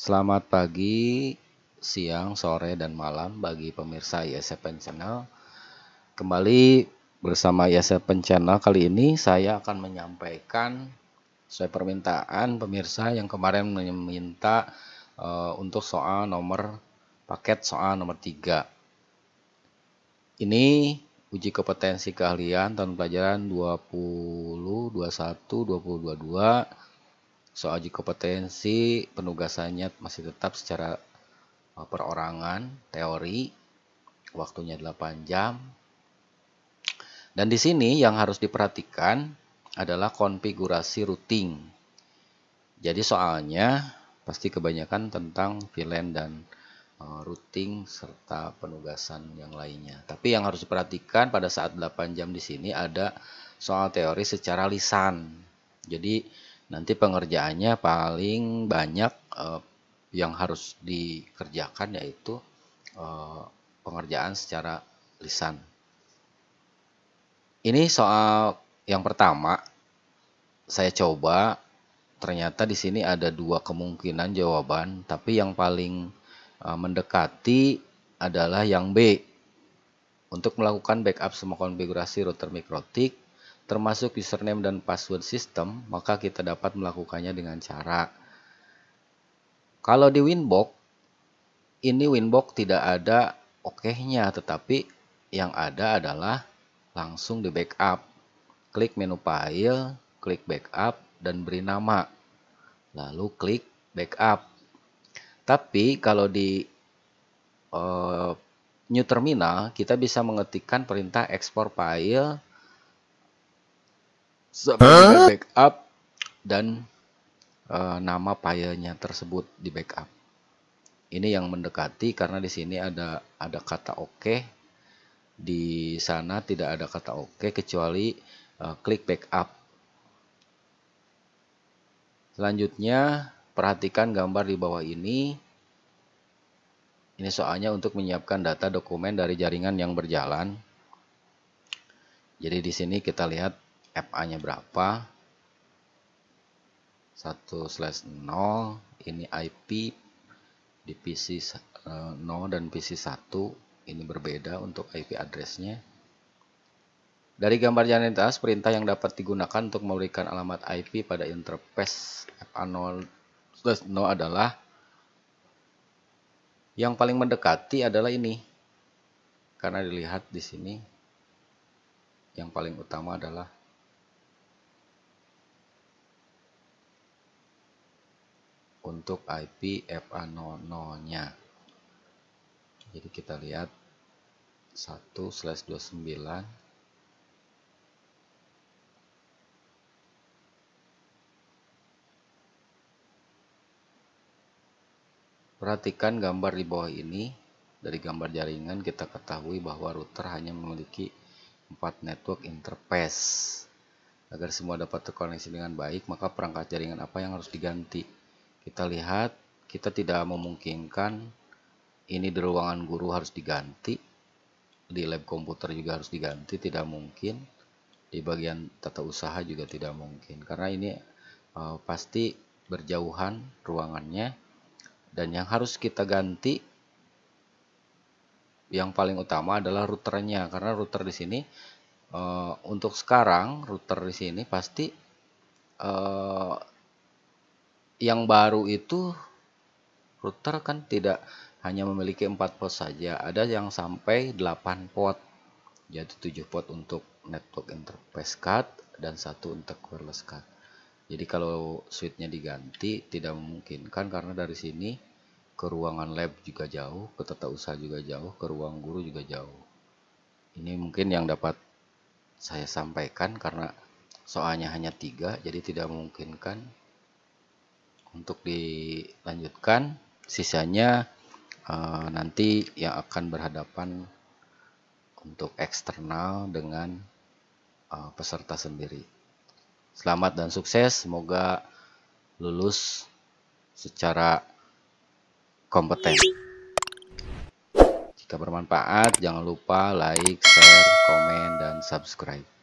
Selamat pagi, siang, sore, dan malam bagi pemirsa YSFN Channel. Kembali bersama YSFN Channel kali ini saya akan menyampaikan sesuai permintaan pemirsa yang kemarin meminta uh, untuk soal nomor paket soal nomor 3. Ini uji kompetensi keahlian tahun pelajaran 20, 21, soal uji kompetensi penugasannya masih tetap secara eh, perorangan teori waktunya 8 jam dan di sini yang harus diperhatikan adalah konfigurasi routing jadi soalnya pasti kebanyakan tentang VLAN dan eh, routing serta penugasan yang lainnya tapi yang harus diperhatikan pada saat 8 jam di sini ada soal teori secara lisan jadi nanti pengerjaannya paling banyak uh, yang harus dikerjakan yaitu uh, pengerjaan secara lisan. Ini soal yang pertama saya coba ternyata di sini ada dua kemungkinan jawaban tapi yang paling uh, mendekati adalah yang B. Untuk melakukan backup semua konfigurasi router mikrotik termasuk username dan password system, maka kita dapat melakukannya dengan cara kalau di Winbox ini Winbox tidak ada oke-nya, tetapi yang ada adalah langsung di backup. Klik menu file, klik backup dan beri nama. Lalu klik backup. Tapi kalau di uh, new terminal kita bisa mengetikkan perintah ekspor file sebagai backup dan uh, nama filenya tersebut di backup. Ini yang mendekati karena di sini ada ada kata oke. Okay. Di sana tidak ada kata oke okay, kecuali uh, klik backup. Selanjutnya perhatikan gambar di bawah ini. Ini soalnya untuk menyiapkan data dokumen dari jaringan yang berjalan. Jadi di sini kita lihat FA-nya berapa 1 slash 0 ini IP di PC 0 eh, dan PC 1 ini berbeda untuk IP addressnya dari gambar jalan lintas, perintah yang dapat digunakan untuk memberikan alamat IP pada interface FA0 slash adalah yang paling mendekati adalah ini. Karena dilihat di sini yang paling utama adalah untuk IP FA00-nya. Jadi kita lihat 1 slash 29 Perhatikan gambar di bawah ini dari gambar jaringan kita ketahui bahwa router hanya memiliki 4 network interface agar semua dapat terkoneksi dengan baik maka perangkat jaringan apa yang harus diganti kita lihat kita tidak memungkinkan ini di ruangan guru harus diganti di lab komputer juga harus diganti tidak mungkin di bagian tata usaha juga tidak mungkin karena ini uh, pasti berjauhan ruangannya dan yang harus kita ganti yang paling utama adalah routernya karena router di sini uh, untuk sekarang router di sini pasti uh, yang baru itu router kan tidak hanya memiliki 4 port saja, ada yang sampai 8 port. Jadi 7 port untuk network interface card dan satu untuk wireless card. Jadi kalau switchnya diganti tidak memungkinkan karena dari sini ke ruangan lab juga jauh, ke tata usaha juga jauh, ke ruang guru juga jauh. Ini mungkin yang dapat saya sampaikan karena soalnya hanya tiga, jadi tidak memungkinkan untuk dilanjutkan sisanya eh, nanti yang akan berhadapan untuk eksternal dengan eh, peserta sendiri selamat dan sukses semoga lulus secara kompeten jika bermanfaat jangan lupa like share komen dan subscribe